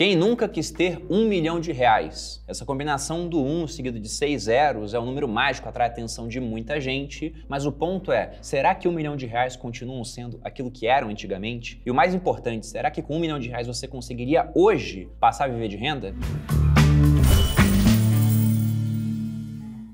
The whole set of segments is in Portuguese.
Quem nunca quis ter um milhão de reais? Essa combinação do 1 um seguido de seis zeros é um número mágico, atrai a atenção de muita gente, mas o ponto é: será que um milhão de reais continuam sendo aquilo que eram antigamente? E o mais importante, será que com um milhão de reais você conseguiria hoje passar a viver de renda?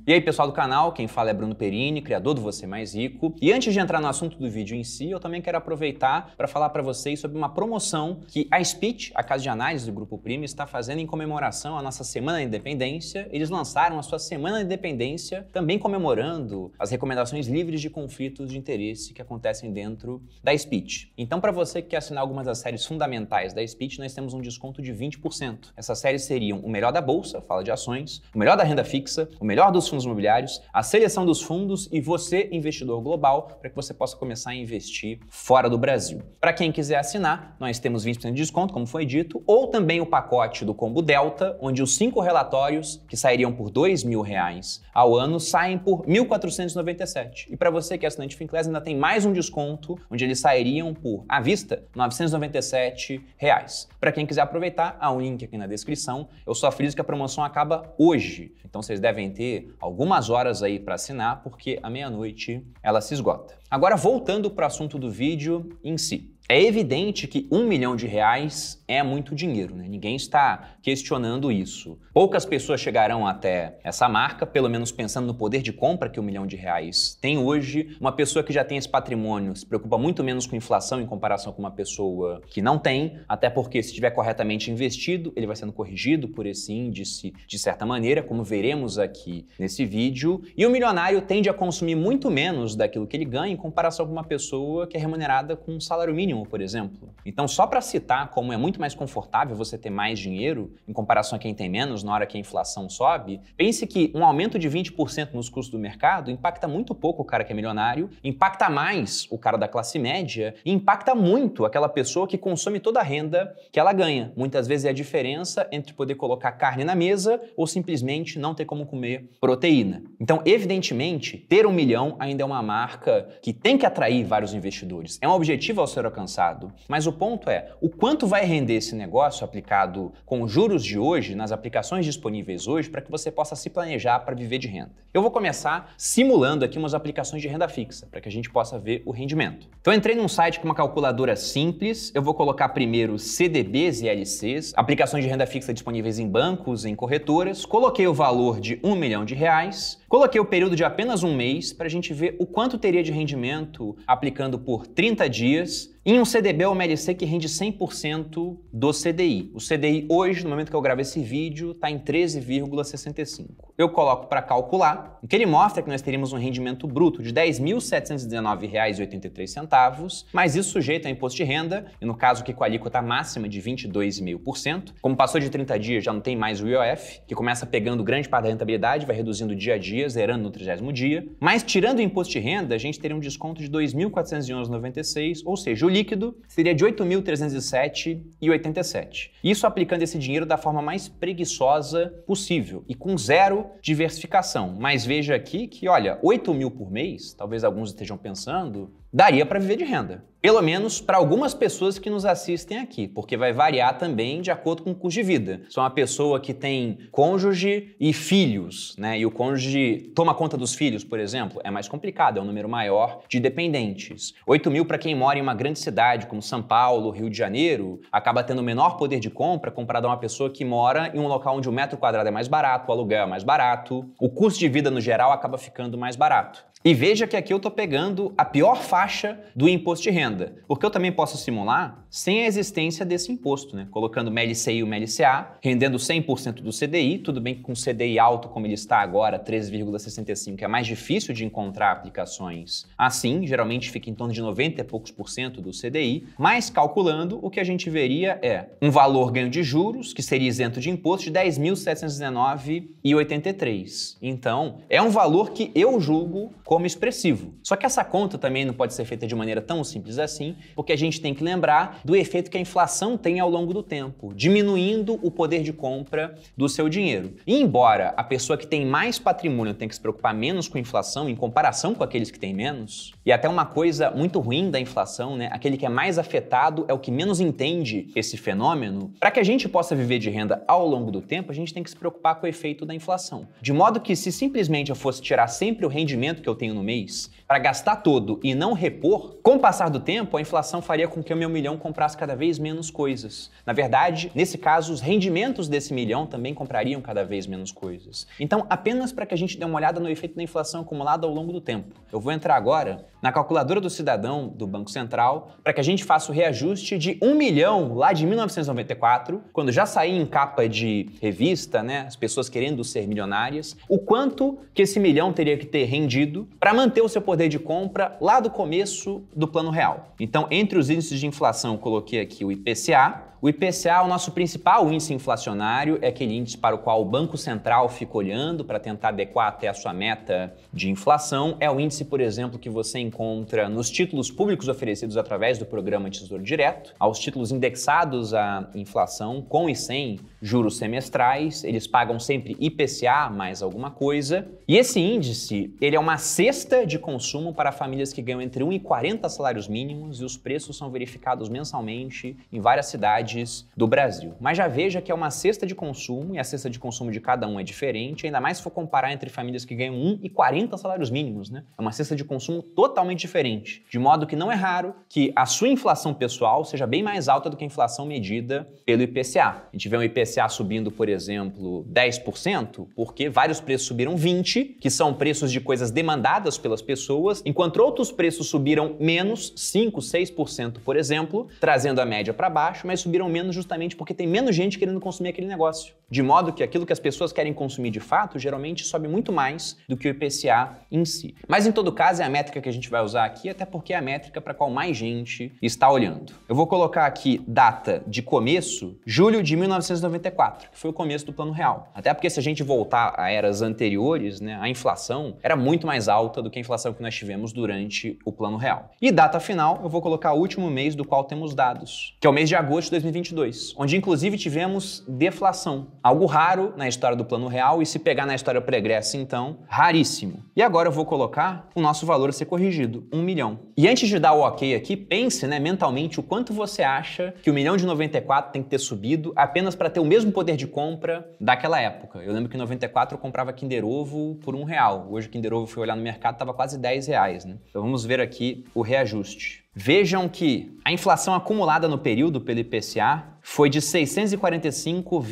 E aí, pessoal do canal, quem fala é Bruno Perini, criador do Você Mais Rico. E antes de entrar no assunto do vídeo em si, eu também quero aproveitar para falar para vocês sobre uma promoção que a Speech, a casa de análise do Grupo Prime, está fazendo em comemoração à nossa Semana da Independência. Eles lançaram a sua Semana da Independência, também comemorando as recomendações livres de conflitos de interesse que acontecem dentro da Speech. Então, para você que quer assinar algumas das séries fundamentais da Speech, nós temos um desconto de 20%. Essas séries seriam O Melhor da Bolsa, fala de ações, O Melhor da Renda Fixa, O Melhor dos fundos imobiliários, a seleção dos fundos e você, investidor global, para que você possa começar a investir fora do Brasil. Para quem quiser assinar, nós temos 20% de desconto, como foi dito, ou também o pacote do Combo Delta, onde os cinco relatórios, que sairiam por R$ reais ao ano, saem por R$ 1.497. E para você que é assinante Finclass, ainda tem mais um desconto, onde eles sairiam por, à vista, R$ 997. Reais. Para quem quiser aproveitar, há um link aqui na descrição. Eu só friso que a promoção acaba hoje, então vocês devem ter algumas horas aí para assinar, porque à meia-noite ela se esgota. Agora voltando para o assunto do vídeo em si. É evidente que um milhão de reais é muito dinheiro, né? ninguém está questionando isso. Poucas pessoas chegarão até essa marca, pelo menos pensando no poder de compra que um milhão de reais tem hoje. Uma pessoa que já tem esse patrimônio se preocupa muito menos com inflação em comparação com uma pessoa que não tem, até porque se estiver corretamente investido, ele vai sendo corrigido por esse índice de certa maneira, como veremos aqui nesse vídeo. E o milionário tende a consumir muito menos daquilo que ele ganha em comparação com uma pessoa que é remunerada com um salário mínimo mínimo, por exemplo. Então, só para citar como é muito mais confortável você ter mais dinheiro em comparação a quem tem menos na hora que a inflação sobe, pense que um aumento de 20% nos custos do mercado impacta muito pouco o cara que é milionário, impacta mais o cara da classe média e impacta muito aquela pessoa que consome toda a renda que ela ganha. Muitas vezes é a diferença entre poder colocar carne na mesa ou simplesmente não ter como comer proteína. Então, evidentemente, ter um milhão ainda é uma marca que tem que atrair vários investidores. É um objetivo ao ser alcançado avançado. Mas o ponto é, o quanto vai render esse negócio aplicado com juros de hoje, nas aplicações disponíveis hoje, para que você possa se planejar para viver de renda? Eu vou começar simulando aqui umas aplicações de renda fixa, para que a gente possa ver o rendimento. Então entrei num site com uma calculadora simples, eu vou colocar primeiro CDBs e LCs, aplicações de renda fixa disponíveis em bancos, em corretoras, coloquei o valor de um milhão de reais, Coloquei o período de apenas um mês para a gente ver o quanto teria de rendimento aplicando por 30 dias em um CDB ou MLC que rende 100% do CDI. O CDI hoje, no momento que eu gravo esse vídeo, está em 13,65. Eu coloco para calcular, o que ele mostra é que nós teríamos um rendimento bruto de R$ 10.719,83, mas isso sujeito a imposto de renda, e no caso que com a alíquota máxima de 22,5%. Como passou de 30 dias, já não tem mais o IOF, que começa pegando grande parte da rentabilidade, vai reduzindo dia a dia dias, zerando no trigésimo dia. Mas tirando o imposto de renda, a gente teria um desconto de 2.411,96, ou seja, o líquido seria de 8.307,87. Isso aplicando esse dinheiro da forma mais preguiçosa possível e com zero diversificação. Mas veja aqui que, olha, 8 mil por mês, talvez alguns estejam pensando, daria para viver de renda. Pelo menos para algumas pessoas que nos assistem aqui, porque vai variar também de acordo com o custo de vida. Se é uma pessoa que tem cônjuge e filhos, né? E o cônjuge toma conta dos filhos, por exemplo, é mais complicado, é um número maior de dependentes. 8 mil para quem mora em uma grande cidade como São Paulo, Rio de Janeiro, acaba tendo menor poder de compra comparado a uma pessoa que mora em um local onde o metro quadrado é mais barato, o aluguel é mais barato, o custo de vida no geral acaba ficando mais barato. E veja que aqui eu estou pegando a pior faixa do imposto de renda, porque eu também posso simular sem a existência desse imposto, né? colocando o MLCI e MLCA, rendendo 100% do CDI, tudo bem que com CDI alto como ele está agora, 3,65, é mais difícil de encontrar aplicações assim, geralmente fica em torno de 90 e poucos por cento do CDI, mas calculando, o que a gente veria é um valor ganho de juros, que seria isento de imposto, de 10.719,83. Então, é um valor que eu julgo como expressivo. Só que essa conta também não pode ser feita de maneira tão simples assim, porque a gente tem que lembrar do efeito que a inflação tem ao longo do tempo, diminuindo o poder de compra do seu dinheiro. E embora a pessoa que tem mais patrimônio tenha que se preocupar menos com inflação em comparação com aqueles que têm menos, e até uma coisa muito ruim da inflação, né? Aquele que é mais afetado é o que menos entende esse fenômeno. Para que a gente possa viver de renda ao longo do tempo, a gente tem que se preocupar com o efeito da inflação. De modo que se simplesmente eu fosse tirar sempre o rendimento que eu tenho no mês para gastar todo e não repor, com o passar do tempo, a inflação faria com que o meu milhão comprasse cada vez menos coisas. Na verdade, nesse caso, os rendimentos desse milhão também comprariam cada vez menos coisas. Então, apenas para que a gente dê uma olhada no efeito da inflação acumulada ao longo do tempo, eu vou entrar agora na calculadora do cidadão do Banco Central para que a gente faça o reajuste de um milhão lá de 1994, quando já saía em capa de revista, né, as pessoas querendo ser milionárias, o quanto que esse milhão teria que ter rendido para manter o seu poder de compra lá do começo do Plano Real. Então, entre os índices de inflação, eu coloquei aqui o IPCA, o IPCA, o nosso principal índice inflacionário, é aquele índice para o qual o Banco Central fica olhando para tentar adequar até a sua meta de inflação. É o índice, por exemplo, que você encontra nos títulos públicos oferecidos através do programa Tesouro Direto, aos títulos indexados à inflação com e sem juros semestrais, eles pagam sempre IPCA mais alguma coisa. E esse índice, ele é uma cesta de consumo para famílias que ganham entre 1 e 40 salários mínimos e os preços são verificados mensalmente em várias cidades cidades do Brasil. Mas já veja que é uma cesta de consumo e a cesta de consumo de cada um é diferente, ainda mais se for comparar entre famílias que ganham 1 e 40 salários mínimos, né? É uma cesta de consumo totalmente diferente, de modo que não é raro que a sua inflação pessoal seja bem mais alta do que a inflação medida pelo IPCA. A gente vê um IPCA subindo, por exemplo, 10%, porque vários preços subiram 20, que são preços de coisas demandadas pelas pessoas, enquanto outros preços subiram menos 5, 6%, por exemplo, trazendo a média para baixo, mas subiram subiram menos justamente porque tem menos gente querendo consumir aquele negócio. De modo que aquilo que as pessoas querem consumir de fato geralmente sobe muito mais do que o IPCA em si. Mas em todo caso é a métrica que a gente vai usar aqui, até porque é a métrica para qual mais gente está olhando. Eu vou colocar aqui data de começo, julho de 1994, que foi o começo do Plano Real. Até porque se a gente voltar a eras anteriores, né, a inflação era muito mais alta do que a inflação que nós tivemos durante o Plano Real. E data final, eu vou colocar o último mês do qual temos dados, que é o mês de agosto de 2022, onde inclusive tivemos deflação, algo raro na história do Plano Real e se pegar na história pregressa, então, raríssimo. E agora eu vou colocar o nosso valor a ser corrigido, 1 um milhão. E antes de dar o ok aqui, pense né, mentalmente o quanto você acha que o milhão de 94 tem que ter subido apenas para ter o mesmo poder de compra daquela época. Eu lembro que em 94 eu comprava Kinder Ovo por um real. Hoje o Kinder Ovo fui olhar no mercado estava quase 10 reais. Né? Então vamos ver aqui o reajuste. Vejam que a inflação acumulada no período pelo IPCA foi de 645,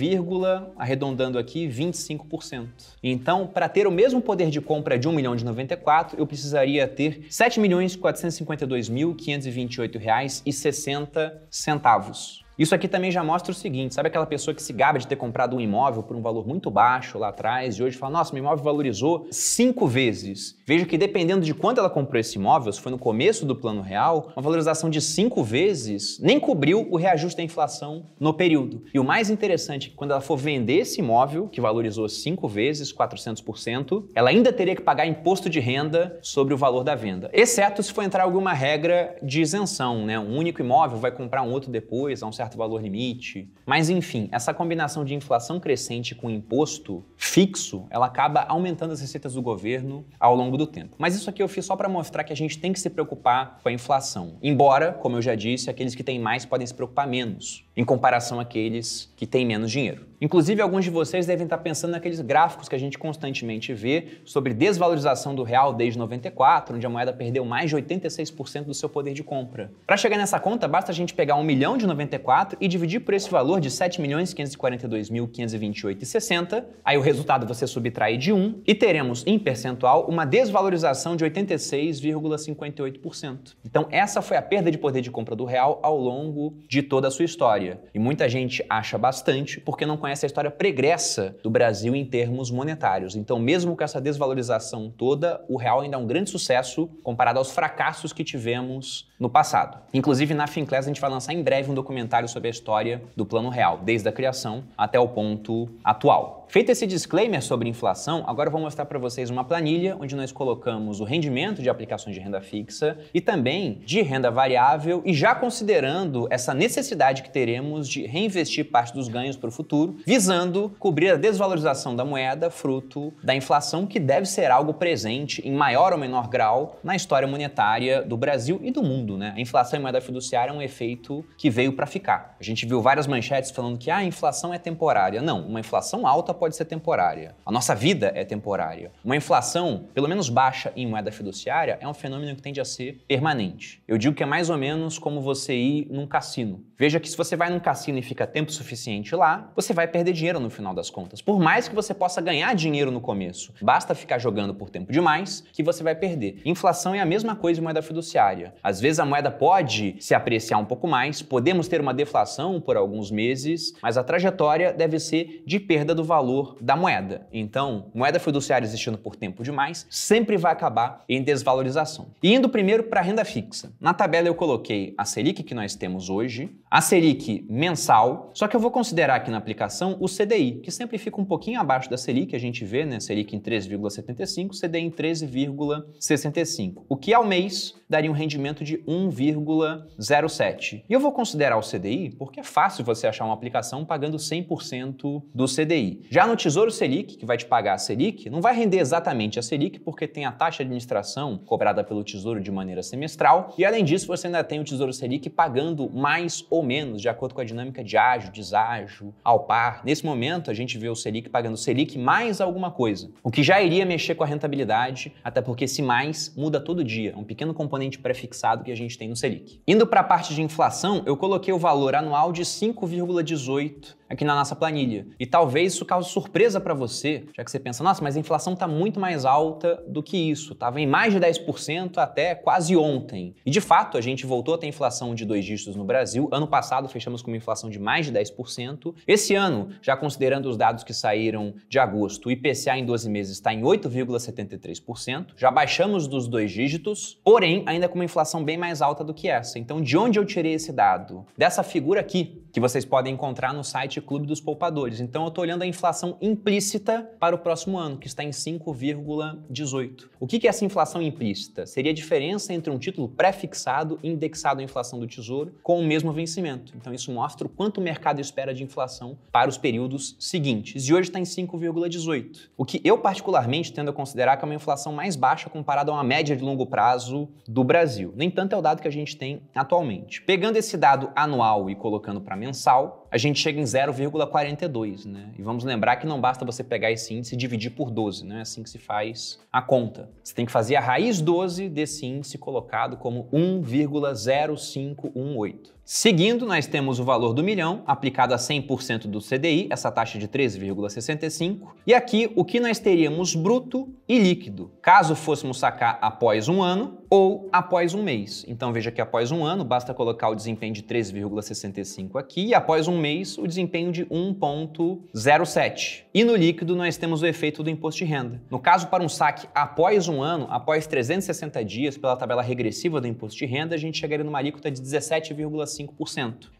arredondando aqui 25%. Então, para ter o mesmo poder de compra de 1 milhão de 94, eu precisaria ter 7.452.528 reais e 60 centavos. Isso aqui também já mostra o seguinte: sabe aquela pessoa que se gaba de ter comprado um imóvel por um valor muito baixo lá atrás e hoje fala, nossa, meu imóvel valorizou cinco vezes? Veja que dependendo de quanto ela comprou esse imóvel, se foi no começo do plano real, uma valorização de cinco vezes nem cobriu o reajuste da inflação no período. E o mais interessante, é quando ela for vender esse imóvel, que valorizou cinco vezes, 400%, ela ainda teria que pagar imposto de renda sobre o valor da venda, exceto se for entrar alguma regra de isenção, né? Um único imóvel vai comprar um outro depois, a um certo certo valor limite. Mas enfim, essa combinação de inflação crescente com imposto fixo, ela acaba aumentando as receitas do governo ao longo do tempo. Mas isso aqui eu fiz só para mostrar que a gente tem que se preocupar com a inflação. Embora, como eu já disse, aqueles que têm mais podem se preocupar menos em comparação àqueles que têm menos dinheiro. Inclusive, alguns de vocês devem estar pensando naqueles gráficos que a gente constantemente vê sobre desvalorização do real desde 94, onde a moeda perdeu mais de 86% do seu poder de compra. Para chegar nessa conta, basta a gente pegar 1 milhão de 94 e dividir por esse valor de 7.542.528,60, aí o resultado você subtrai de 1 e teremos em percentual uma desvalorização de 86,58%. Então, essa foi a perda de poder de compra do real ao longo de toda a sua história história. E muita gente acha bastante porque não conhece a história pregressa do Brasil em termos monetários. Então, mesmo com essa desvalorização toda, o real ainda é um grande sucesso comparado aos fracassos que tivemos no passado. Inclusive, na Finclass, a gente vai lançar em breve um documentário sobre a história do Plano Real, desde a criação até o ponto atual feito esse disclaimer sobre inflação, agora eu vou mostrar para vocês uma planilha onde nós colocamos o rendimento de aplicações de renda fixa e também de renda variável e já considerando essa necessidade que teremos de reinvestir parte dos ganhos para o futuro, visando cobrir a desvalorização da moeda fruto da inflação que deve ser algo presente em maior ou menor grau na história monetária do Brasil e do mundo, né? A inflação em moeda fiduciária é um efeito que veio para ficar. A gente viu várias manchetes falando que ah, a inflação é temporária. Não, uma inflação alta pode ser temporária. A nossa vida é temporária. Uma inflação, pelo menos baixa em moeda fiduciária, é um fenômeno que tende a ser permanente. Eu digo que é mais ou menos como você ir num cassino. Veja que se você vai num cassino e fica tempo suficiente lá, você vai perder dinheiro no final das contas. Por mais que você possa ganhar dinheiro no começo, basta ficar jogando por tempo demais que você vai perder. Inflação é a mesma coisa em moeda fiduciária. Às vezes a moeda pode se apreciar um pouco mais, podemos ter uma deflação por alguns meses, mas a trajetória deve ser de perda do valor da moeda. Então, moeda fiduciária existindo por tempo demais sempre vai acabar em desvalorização. E indo primeiro para a renda fixa. Na tabela eu coloquei a Selic que nós temos hoje, a Selic mensal, só que eu vou considerar aqui na aplicação o CDI, que sempre fica um pouquinho abaixo da Selic, a gente vê, né? Selic em 3,75, CDI em 13,65, o que ao mês daria um rendimento de 1,07. E eu vou considerar o CDI porque é fácil você achar uma aplicação pagando 100% do CDI. Já no Tesouro Selic, que vai te pagar a Selic, não vai render exatamente a Selic porque tem a taxa de administração cobrada pelo Tesouro de maneira semestral e além disso você ainda tem o Tesouro Selic pagando mais ou menos, de acordo com a dinâmica de ágio, deságio, ao par. Nesse momento, a gente vê o Selic pagando Selic mais alguma coisa, o que já iria mexer com a rentabilidade, até porque esse mais muda todo dia, é um pequeno componente prefixado que a gente tem no Selic. Indo para a parte de inflação, eu coloquei o valor anual de 5,18 aqui na nossa planilha. E talvez isso cause surpresa para você, já que você pensa, nossa, mas a inflação está muito mais alta do que isso, estava em mais de 10% até quase ontem. E de fato, a gente voltou a ter inflação de dois dígitos no Brasil. Ano passado fechamos com uma inflação de mais de 10%. Esse ano, já considerando os dados que saíram de agosto, o IPCA em 12 meses está em 8,73%, já baixamos dos dois dígitos, porém ainda com uma inflação bem mais alta do que essa. Então, de onde eu tirei esse dado? Dessa figura aqui, que vocês podem encontrar no site Clube dos Poupadores. Então eu estou olhando a inflação implícita para o próximo ano, que está em 5,18. O que é essa inflação implícita? Seria a diferença entre um título pré-fixado indexado à inflação do Tesouro com o mesmo vencimento. Então isso mostra o quanto o mercado espera de inflação para os períodos seguintes. E hoje está em 5,18. O que eu particularmente tendo a considerar que é uma inflação mais baixa comparada a uma média de longo prazo do Brasil. No entanto, é o dado que a gente tem atualmente. Pegando esse dado anual e colocando para mensal, a gente chega em 0,42, né? E vamos lembrar que não basta você pegar esse índice e dividir por 12, não né? é assim que se faz a conta. Você tem que fazer a raiz 12 desse índice colocado como 1,0518. Seguindo, nós temos o valor do milhão, aplicado a 100% do CDI, essa taxa de 3,65. E aqui, o que nós teríamos bruto e líquido, caso fôssemos sacar após um ano ou após um mês. Então veja que após um ano, basta colocar o desempenho de 3,65 aqui, e após um mês, o desempenho de 1,07. E no líquido, nós temos o efeito do imposto de renda. No caso, para um saque após um ano, após 360 dias, pela tabela regressiva do imposto de renda, a gente chegaria numa alíquota de 17,5%.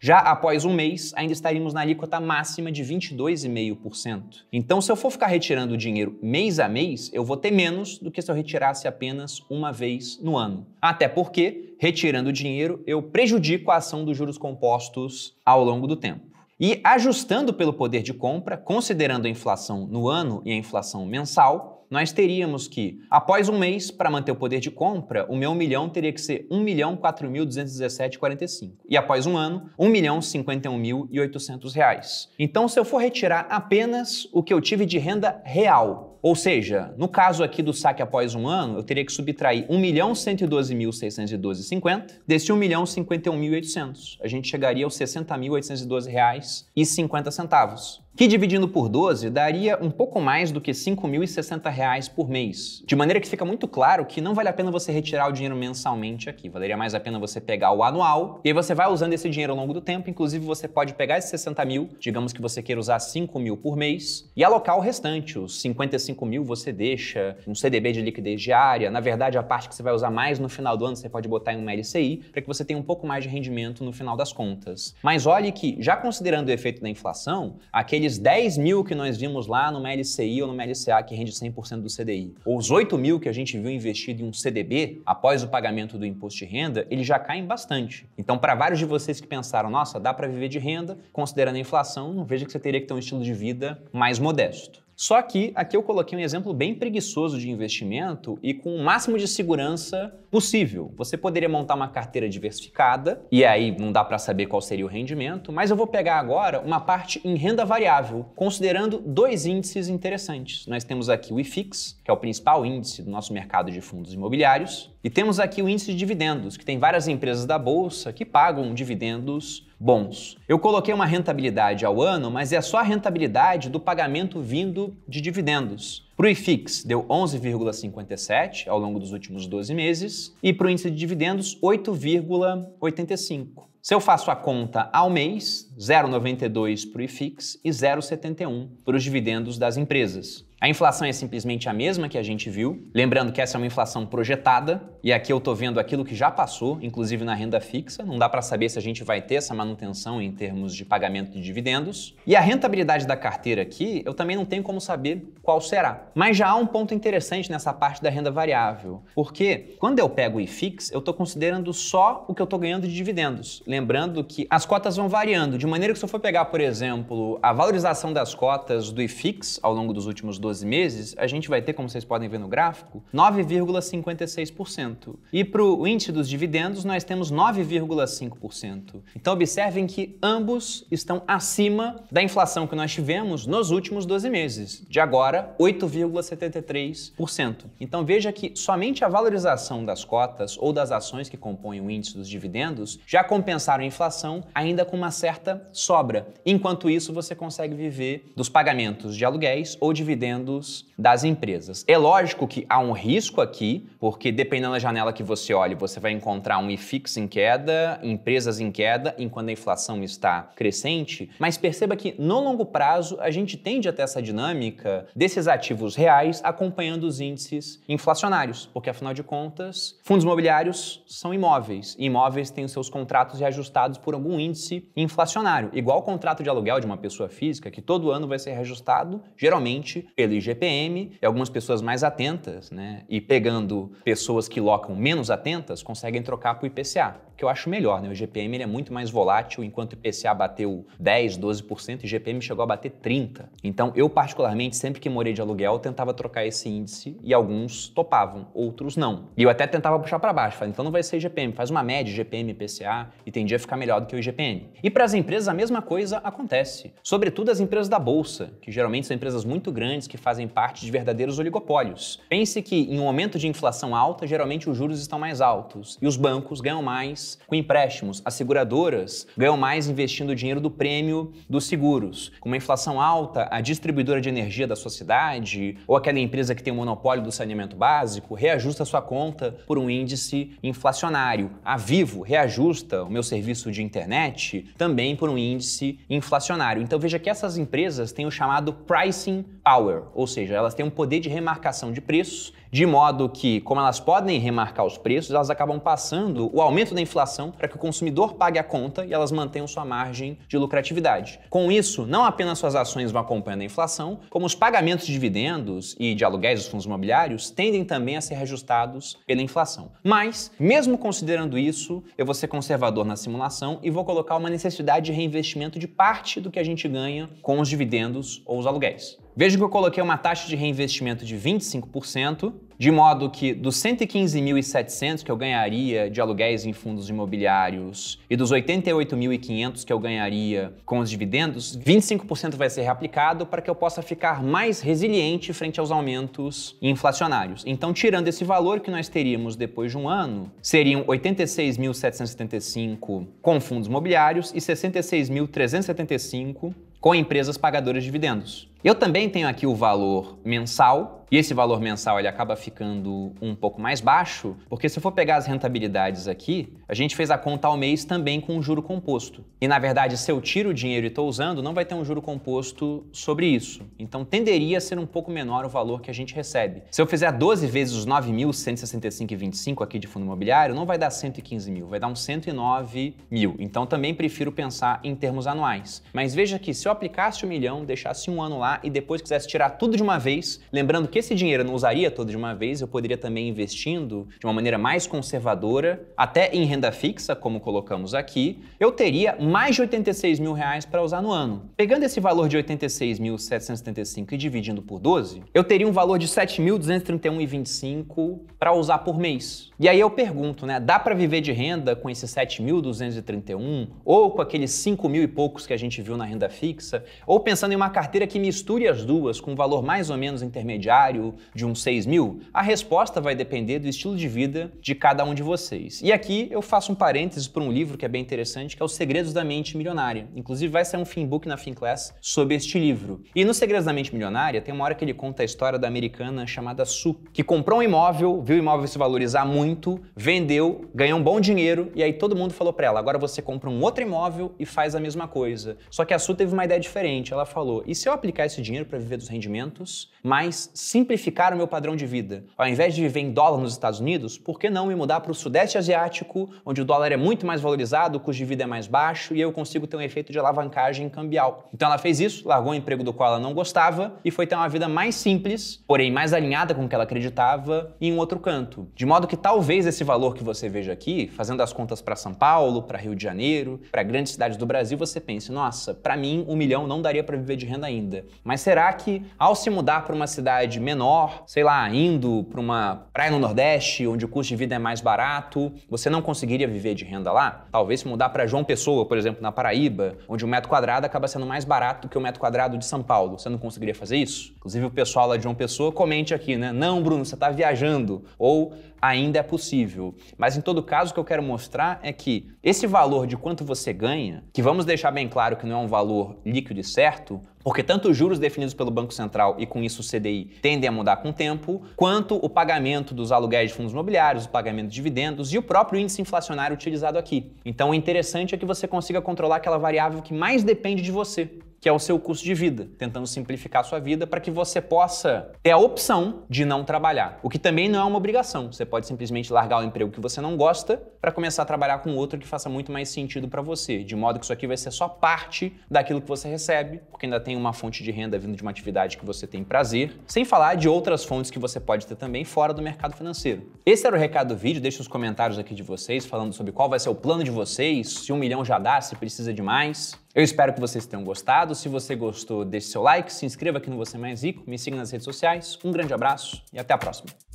Já após um mês, ainda estaríamos na alíquota máxima de 22,5%. Então, se eu for ficar retirando o dinheiro mês a mês, eu vou ter menos do que se eu retirasse apenas uma vez no ano. Até porque, retirando o dinheiro, eu prejudico a ação dos juros compostos ao longo do tempo. E ajustando pelo poder de compra, considerando a inflação no ano e a inflação mensal, nós teríamos que, após um mês, para manter o poder de compra, o meu milhão teria que ser 1 milhão 4.217,45. E após um ano, 1 milhão 51.800 reais. Então, se eu for retirar apenas o que eu tive de renda real, ou seja, no caso aqui do saque após um ano, eu teria que subtrair 1 milhão 112.612,50 desse 1 milhão 51.800. A gente chegaria aos 60.812 reais e 50 centavos que dividindo por 12 daria um pouco mais do que R$ 5.060 por mês. De maneira que fica muito claro que não vale a pena você retirar o dinheiro mensalmente aqui, valeria mais a pena você pegar o anual, e aí você vai usando esse dinheiro ao longo do tempo, inclusive você pode pegar esses 60 mil, digamos que você queira usar 5 mil por mês, e alocar o restante, os 55 mil você deixa um CDB de liquidez diária, na verdade a parte que você vai usar mais no final do ano você pode botar em uma LCI, para que você tenha um pouco mais de rendimento no final das contas. Mas olhe que, já considerando o efeito da inflação, aquele aqueles 10 mil que nós vimos lá numa LCI ou numa LCA que rende 100% do CDI, ou os 8 mil que a gente viu investido em um CDB após o pagamento do imposto de renda, eles já caem bastante. Então, para vários de vocês que pensaram, nossa, dá para viver de renda, considerando a inflação, não que você teria que ter um estilo de vida mais modesto. Só que aqui eu coloquei um exemplo bem preguiçoso de investimento e com o máximo de segurança possível. Você poderia montar uma carteira diversificada e aí não dá para saber qual seria o rendimento, mas eu vou pegar agora uma parte em renda variável, considerando dois índices interessantes. Nós temos aqui o IFIX, que é o principal índice do nosso mercado de fundos imobiliários, e temos aqui o índice de dividendos, que tem várias empresas da bolsa que pagam dividendos bons. Eu coloquei uma rentabilidade ao ano, mas é só a rentabilidade do pagamento vindo de dividendos. Para o IFIX deu 11,57 ao longo dos últimos 12 meses e para o índice de dividendos 8,85. Se eu faço a conta ao mês, 0,92 para o IFIX e 0,71 para os dividendos das empresas. A inflação é simplesmente a mesma que a gente viu, lembrando que essa é uma inflação projetada, e aqui eu estou vendo aquilo que já passou, inclusive na renda fixa, não dá para saber se a gente vai ter essa manutenção em termos de pagamento de dividendos. E a rentabilidade da carteira aqui, eu também não tenho como saber qual será. Mas já há um ponto interessante nessa parte da renda variável, porque quando eu pego o IFIX, eu estou considerando só o que eu estou ganhando de dividendos. Lembrando que as cotas vão variando, de maneira que se eu for pegar, por exemplo, a valorização das cotas do IFIX ao longo dos últimos 12 meses, a gente vai ter, como vocês podem ver no gráfico, 9,56%. E para o índice dos dividendos, nós temos 9,5%. Então, observem que ambos estão acima da inflação que nós tivemos nos últimos 12 meses, de agora 8,73%. Então, veja que somente a valorização das cotas ou das ações que compõem o índice dos dividendos já compensaram a inflação, ainda com uma certa sobra. Enquanto isso, você consegue viver dos pagamentos de aluguéis ou dividendos dividendos das empresas. É lógico que há um risco aqui, porque dependendo da janela que você olhe, você vai encontrar um IFIX em queda, empresas em queda, enquanto a inflação está crescente, mas perceba que no longo prazo a gente tende até essa dinâmica desses ativos reais acompanhando os índices inflacionários, porque afinal de contas, fundos imobiliários são imóveis, e imóveis têm os seus contratos reajustados por algum índice inflacionário, igual o contrato de aluguel de uma pessoa física que todo ano vai ser reajustado, geralmente pelo IGPM e algumas pessoas mais atentas, né? E pegando pessoas que locam menos atentas, conseguem trocar para o IPCA, que eu acho melhor, né? O IGPM é muito mais volátil, enquanto o IPCA bateu 10, 12%, o IGPM chegou a bater 30%. Então, eu particularmente, sempre que morei de aluguel, tentava trocar esse índice e alguns topavam, outros não. E eu até tentava puxar para baixo, falava, então não vai ser IGPM, faz uma média IGPM IPCA e tendia a ficar melhor do que o IGPM. E para as empresas a mesma coisa acontece, sobretudo as empresas da bolsa, que geralmente são empresas muito grandes que fazem parte de verdadeiros oligopólios. Pense que em um momento de inflação alta, geralmente os juros estão mais altos e os bancos ganham mais com empréstimos, as seguradoras ganham mais investindo o dinheiro do prêmio dos seguros. Com uma inflação alta, a distribuidora de energia da sua cidade ou aquela empresa que tem o um monopólio do saneamento básico reajusta sua conta por um índice inflacionário. A Vivo reajusta o meu serviço de internet também por um índice inflacionário. Então veja que essas empresas têm o chamado pricing power ou seja, elas têm um poder de remarcação de preços, de modo que, como elas podem remarcar os preços, elas acabam passando o aumento da inflação para que o consumidor pague a conta e elas mantenham sua margem de lucratividade. Com isso, não apenas suas ações vão acompanhando a inflação, como os pagamentos de dividendos e de aluguéis dos fundos imobiliários tendem também a ser ajustados pela inflação. Mas, mesmo considerando isso, eu vou ser conservador na simulação e vou colocar uma necessidade de reinvestimento de parte do que a gente ganha com os dividendos ou os aluguéis. Veja que eu coloquei uma taxa de reinvestimento de 25%, de modo que dos 115.700 que eu ganharia de aluguéis em fundos imobiliários e dos 88.500 que eu ganharia com os dividendos, 25% vai ser reaplicado para que eu possa ficar mais resiliente frente aos aumentos inflacionários. Então, tirando esse valor que nós teríamos depois de um ano, seriam 86.775 com fundos imobiliários e 66.375 com empresas pagadoras de dividendos. Eu também tenho aqui o valor mensal, e esse valor mensal ele acaba ficando um pouco mais baixo, porque se eu for pegar as rentabilidades aqui, a gente fez a conta ao mês também com um juro composto. E na verdade, se eu tiro o dinheiro e estou usando, não vai ter um juro composto sobre isso. Então tenderia a ser um pouco menor o valor que a gente recebe. Se eu fizer 12 vezes os 9.165,25 aqui de fundo imobiliário, não vai dar 115 mil, vai dar uns 109 mil. Então também prefiro pensar em termos anuais. Mas veja que se eu aplicasse um milhão, deixasse um ano lá, acumular e depois quisesse tirar tudo de uma vez, lembrando que esse dinheiro eu não usaria todo de uma vez, eu poderia também investindo de uma maneira mais conservadora, até em renda fixa, como colocamos aqui, eu teria mais de 86 mil reais para usar no ano. Pegando esse valor de 86.775 e dividindo por 12, eu teria um valor de 7.231,25 para usar por mês. E aí eu pergunto, né, dá para viver de renda com esses 7.231 ou com aqueles 5 mil e poucos que a gente viu na renda fixa, ou pensando em uma carteira que mistura misture as duas com um valor mais ou menos intermediário de uns 6 mil? A resposta vai depender do estilo de vida de cada um de vocês. E aqui eu faço um parênteses para um livro que é bem interessante, que é Os Segredos da Mente Milionária. Inclusive vai sair um finbook na Finclass sobre este livro. E no Segredos da Mente Milionária tem uma hora que ele conta a história da americana chamada Su, que comprou um imóvel, viu o imóvel se valorizar muito, vendeu, ganhou um bom dinheiro e aí todo mundo falou para ela: agora você compra um outro imóvel e faz a mesma coisa. Só que a Su teve uma ideia diferente. Ela falou: e se eu aplicar esse dinheiro para viver dos rendimentos, mas simplificar o meu padrão de vida. Ao invés de viver em dólar nos Estados Unidos, por que não me mudar para o Sudeste Asiático, onde o dólar é muito mais valorizado, o custo de vida é mais baixo e eu consigo ter um efeito de alavancagem cambial? Então ela fez isso, largou o emprego do qual ela não gostava e foi ter uma vida mais simples, porém mais alinhada com o que ela acreditava, em um outro canto. De modo que talvez esse valor que você veja aqui, fazendo as contas para São Paulo, para Rio de Janeiro, para grandes cidades do Brasil, você pense, nossa, para mim um milhão não daria para viver de renda ainda. Mas será que ao se mudar para uma cidade menor, sei lá, indo para uma praia no Nordeste, onde o custo de vida é mais barato, você não conseguiria viver de renda lá? Talvez se mudar para João Pessoa, por exemplo, na Paraíba, onde um metro quadrado acaba sendo mais barato do que um metro quadrado de São Paulo, você não conseguiria fazer isso? Inclusive o pessoal lá de João Pessoa comente aqui, né? Não, Bruno, você está viajando. Ou ainda é possível. Mas em todo caso, o que eu quero mostrar é que esse valor de quanto você ganha, que vamos deixar bem claro que não é um valor líquido e certo, porque tanto os juros definidos pelo Banco Central e com isso o CDI tendem a mudar com o tempo, quanto o pagamento dos aluguéis de fundos imobiliários, o pagamento de dividendos e o próprio índice inflacionário utilizado aqui. Então o interessante é que você consiga controlar aquela variável que mais depende de você que é o seu custo de vida, tentando simplificar a sua vida para que você possa ter a opção de não trabalhar, o que também não é uma obrigação. Você pode simplesmente largar o emprego que você não gosta para começar a trabalhar com outro que faça muito mais sentido para você, de modo que isso aqui vai ser só parte daquilo que você recebe, porque ainda tem uma fonte de renda vindo de uma atividade que você tem prazer, sem falar de outras fontes que você pode ter também fora do mercado financeiro. Esse era o recado do vídeo, deixe os comentários aqui de vocês falando sobre qual vai ser o plano de vocês, se um milhão já dá, se precisa de mais. Eu espero que vocês tenham gostado. Se você gostou, deixe seu like, se inscreva aqui no Você Mais Rico, me siga nas redes sociais. Um grande abraço e até a próxima.